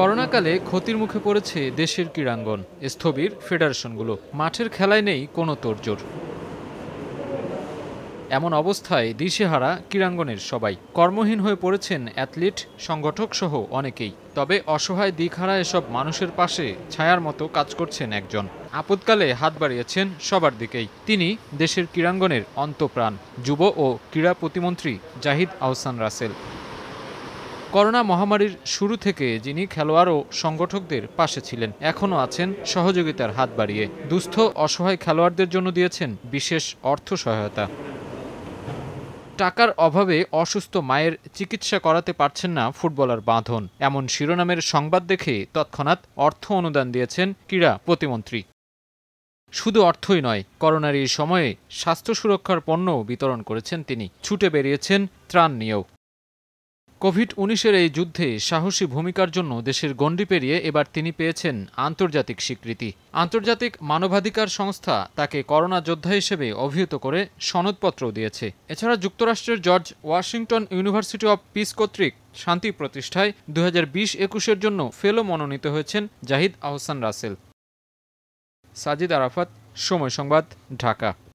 করোনাকালে ক্ষতির মুখে পড়েছে দেশের ক্রীড়াঙ্গন স্থবির ফেডারেশনগুলো মাঠের খেলায় নেই কোনো তোড়জোড় এমন অবস্থায় দিশেহারা ক্রীড়াঙ্গনের সবাই কর্মহীন হয়ে পড়েছেন অ্যাথলিট সংগঠক সহ অনেকেই তবে অসহায় দিকহারা এসব মানুষের পাশে ছায়ার মতো কাজ করছেন একজন আপদকালে হাত বাড়িয়েছেন সবার দিকেই তিনি দেশের ক্রীড়াঙ্গনের অন্তপ্রাণ যুব ও ক্রীড়া প্রতিমন্ত্রী জাহিদ আহসান রাসেল করোনা মহামারীর শুরু থেকে যিনি খেলোয়াড় ও সংগঠকদের পাশে ছিলেন এখনও আছেন সহযোগিতার হাত বাড়িয়ে দুস্থ অসহায় খেলোয়াড়দের জন্য দিয়েছেন বিশেষ অর্থ সহায়তা টাকার অভাবে অসুস্থ মায়ের চিকিৎসা করাতে পারছেন না ফুটবলার বাঁধন এমন শিরোনামের সংবাদ দেখে তৎক্ষণাৎ অর্থ অনুদান দিয়েছেন ক্রীড়া প্রতিমন্ত্রী শুধু অর্থই নয় করোনার এই সময়ে স্বাস্থ্য সুরক্ষার পণ্য বিতরণ করেছেন তিনি ছুটে বেরিয়েছেন ত্রাণ নিয়েও কোভিড উনিশের এই যুদ্ধে সাহসী ভূমিকার জন্য দেশের গণ্ডি পেরিয়ে এবার তিনি পেয়েছেন আন্তর্জাতিক স্বীকৃতি আন্তর্জাতিক মানবাধিকার সংস্থা তাকে করোনা যোদ্ধা হিসেবে অভিহিত করে সনদপত্র দিয়েছে এছাড়া যুক্তরাষ্ট্রের George Washington University of Peace কর্তৃক শান্তি প্রতিষ্ঠায় দু হাজার বিশ একুশের জন্য ফেলো মনোনীত হয়েছেন জাহিদ আহসান রাসেল সাজিদ আরাফাত সময় সংবাদ ঢাকা